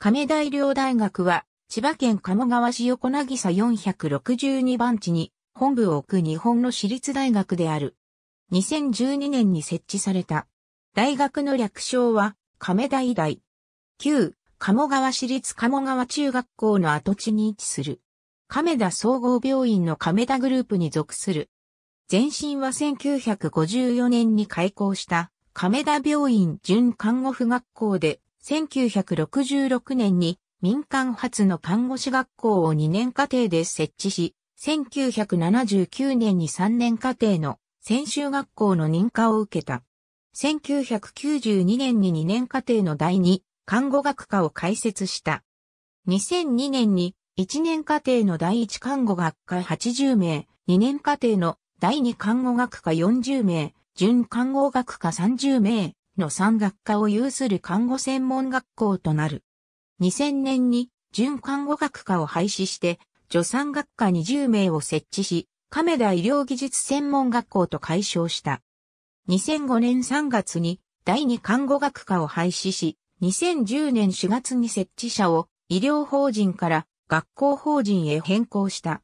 亀大寮大学は、千葉県鴨川市横渚462番地に本部を置く日本の私立大学である。2012年に設置された。大学の略称は亀大大。旧鴨川市立鴨川中学校の跡地に位置する。亀田総合病院の亀田グループに属する。前身は1954年に開校した亀田病院準看護婦学校で1966年に民間初の看護師学校を2年課程で設置し、1979年に3年課程の専修学校の認可を受けた。1992年に2年課程の第2看護学科を開設した。2002年に1年課程の第1看護学科80名、2年課程の第2看護学科40名、準看護学科30名、の産学科を有する看護専門学校となる。2000年に準看護学科を廃止して、助産学科20名を設置し、亀田医療技術専門学校と解消した。2005年3月に第2看護学科を廃止し、2010年4月に設置者を医療法人から学校法人へ変更した。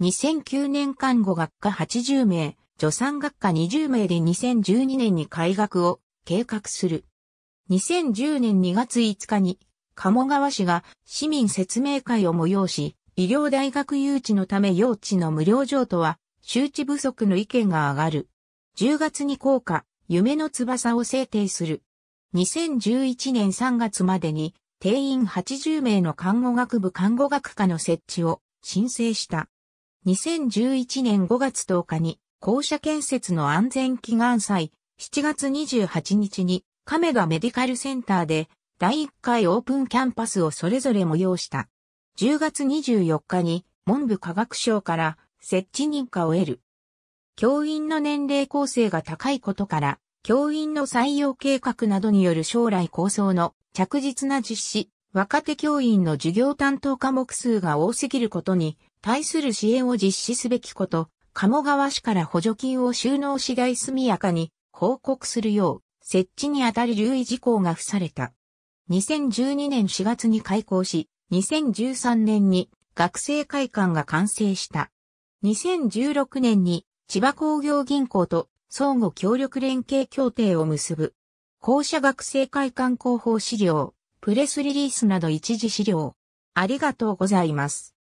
2009年看護学科80名、助産学科20名で2012年に開学を計画する。2010年2月5日に、鴨川市が市民説明会を催し、医療大学誘致のため用地の無料譲渡は、周知不足の意見が上がる。10月に効果、夢の翼を制定する。2011年3月までに、定員80名の看護学部看護学科の設置を申請した。2011年5月10日に、校舎建設の安全祈願祭7月28日に亀がメディカルセンターで第1回オープンキャンパスをそれぞれ催した。10月24日に文部科学省から設置認可を得る。教員の年齢構成が高いことから、教員の採用計画などによる将来構想の着実な実施、若手教員の授業担当科目数が多すぎることに対する支援を実施すべきこと、鴨川市から補助金を収納し大速やかに報告するよう、設置にあたり留意事項が付された。2012年4月に開校し、2013年に学生会館が完成した。2016年に千葉工業銀行と相互協力連携協定を結ぶ。校舎学生会館広報資料、プレスリリースなど一時資料。ありがとうございます。